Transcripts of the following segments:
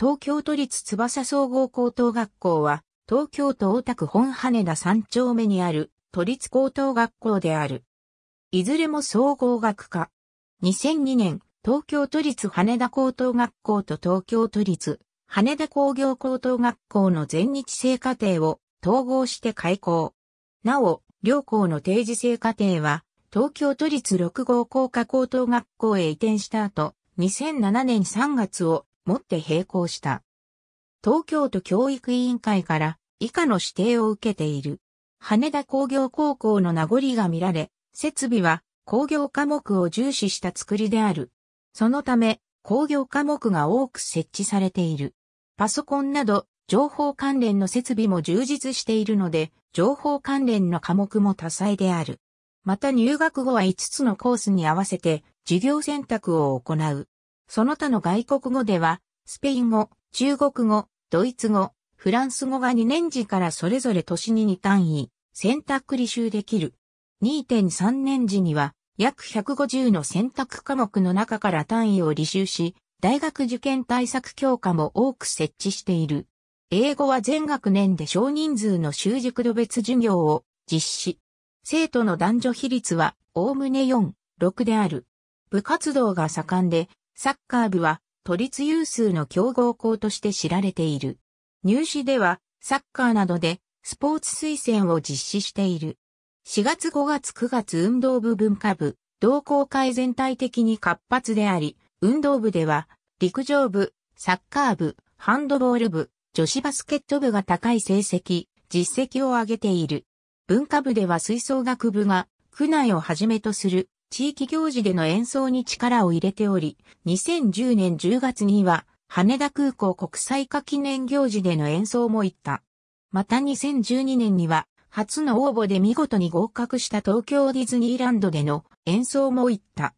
東京都立翼総合高等学校は、東京都大田区本羽田3丁目にある都立高等学校である。いずれも総合学科。2002年、東京都立羽田高等学校と東京都立羽田工業高等学校の全日制課程を統合して開校。なお、両校の定時制課程は、東京都立6号工科高等学校へ移転した後、2007年3月をもって並行した。東京都教育委員会から以下の指定を受けている。羽田工業高校の名残が見られ、設備は工業科目を重視した作りである。そのため、工業科目が多く設置されている。パソコンなど、情報関連の設備も充実しているので、情報関連の科目も多彩である。また入学後は5つのコースに合わせて、授業選択を行う。その他の外国語では、スペイン語、中国語、ドイツ語、フランス語が2年時からそれぞれ年に2単位、選択履修できる。2.3年時には、約150の選択科目の中から単位を履修し、大学受験対策強化も多く設置している。英語は全学年で少人数の習熟度別授業を実施。生徒の男女比率は、おおむね4、6である。部活動が盛んで、サッカー部は都立有数の強豪校として知られている。入試ではサッカーなどでスポーツ推薦を実施している。4月5月9月運動部文化部、同好会全体的に活発であり、運動部では陸上部、サッカー部、ハンドボール部、女子バスケット部が高い成績、実績を上げている。文化部では吹奏楽部が区内をはじめとする地域行事での演奏に力を入れており、2010年10月には、羽田空港国際化記念行事での演奏も行った。また2012年には、初の応募で見事に合格した東京ディズニーランドでの演奏も行った。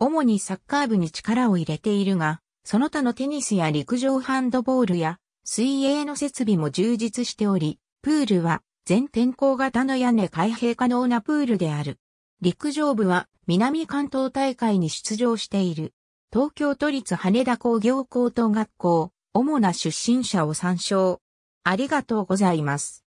主にサッカー部に力を入れているが、その他のテニスや陸上ハンドボールや水泳の設備も充実しており、プールは全天候型の屋根開閉可能なプールである。陸上部は南関東大会に出場している。東京都立羽田工業高等学校、主な出身者を参照。ありがとうございます。